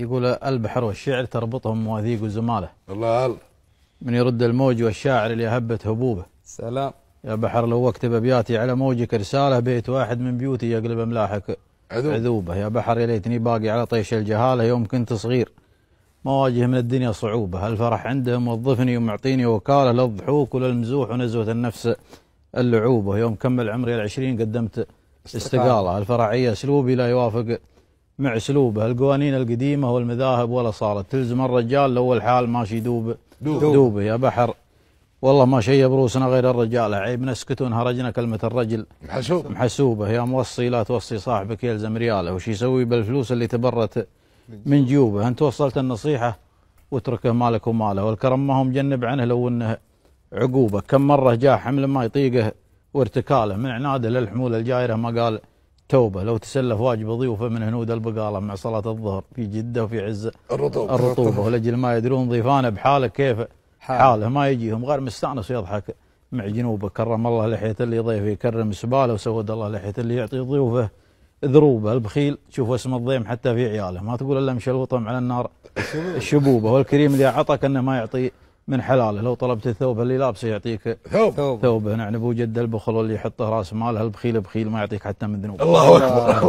يقول البحر والشعر تربطهم مواثيق وزماله الله الله من يرد الموج والشاعر اللي هبت هبوبه سلام يا بحر لو اكتب ابياتي على موجك رسالة بيت واحد من بيوتي يقلب املاحك عذوب. عذوبة يا بحر يا ليتني باقي على طيش الجهالة يوم كنت صغير مواجه من الدنيا صعوبة الفرح عنده موظفني ومعطيني وكالة للضحوك وللمزوح ونزوة النفس اللعوبة يوم كمل عمري العشرين قدمت استقالة الفرعية أسلوبي لا يوافق مع اسلوبه القوانين القديمه والمذاهب ولا صارت تلزم الرجال لو الحال ماشي دوب دوب, دوب. دوب يا بحر والله ما شيء بروسنا غير الرجال عيب نسكت ونهرجنا كلمه الرجل محسوب محسوبه يا موصي لا توصي صاحبك يلزم رياله وش يسوي بالفلوس اللي تبرت من جيوبه انت وصلت النصيحه واتركه مالك وماله والكرم ما هم جنب عنه لو انه عقوبه كم مره جاء حمل ما يطيقه وارتكاله من عناده للحمول الجائره ما قال توبة لو تسلف واجب ضيوفه من هنود البقالة مع صلاة الظهر في جدة وفي عز الرطوبة, الرطوبة ولجل ما يدرون ضيفانه بحاله كيف حاله ما يجيهم غير مستانس ويضحك مع جنوبه كرم الله لحية اللي يضيفه يكرم سباله وسود الله لحية اللي يعطي ضيوفه ذروبه البخيل شوف اسم الضيم حتى في عياله ما تقول الا مشلوطهم على النار الشبوبه والكريم اللي اعطى كانه ما يعطي من حلاله لو طلبت الثوب اللي لابسه يعطيك ثوب ثوب, ثوب. نعم ابو جد البخل اللي يحطه راس ماله البخيل بخيل ما يعطيك حتى من ذنوب الله اكبر